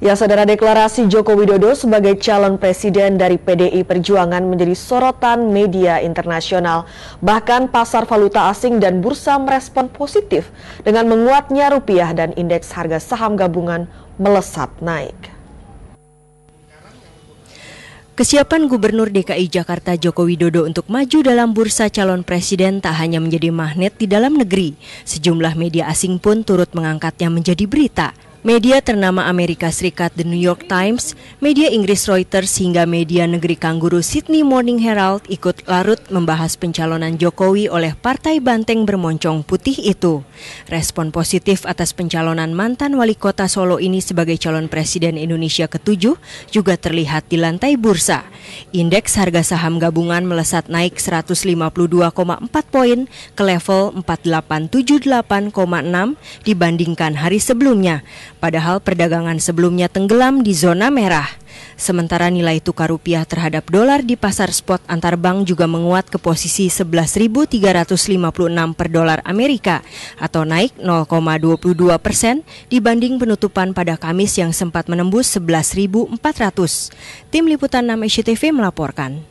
Ya, saudara deklarasi Joko Widodo sebagai calon presiden dari PDI Perjuangan menjadi sorotan media internasional. Bahkan pasar valuta asing dan bursa merespon positif dengan menguatnya rupiah dan indeks harga saham gabungan melesat naik. Kesiapan Gubernur DKI Jakarta Joko Widodo untuk maju dalam bursa calon presiden tak hanya menjadi magnet di dalam negeri, sejumlah media asing pun turut mengangkatnya menjadi berita. Media ternama Amerika Serikat The New York Times, media Inggris Reuters hingga media negeri kangguru Sydney Morning Herald ikut larut membahas pencalonan Jokowi oleh partai banteng bermoncong putih itu. Respon positif atas pencalonan mantan wali kota Solo ini sebagai calon presiden Indonesia ketujuh juga terlihat di lantai bursa. Indeks harga saham gabungan melesat naik 152,4 poin ke level 4878,6 dibandingkan hari sebelumnya, padahal perdagangan sebelumnya tenggelam di zona merah. Sementara nilai tukar rupiah terhadap dolar di pasar spot antar bank juga menguat ke posisi 11.356 per dolar Amerika atau naik 0,22 persen dibanding penutupan pada Kamis yang sempat menembus 11.400. Tim Liputan 6 SCTV melaporkan.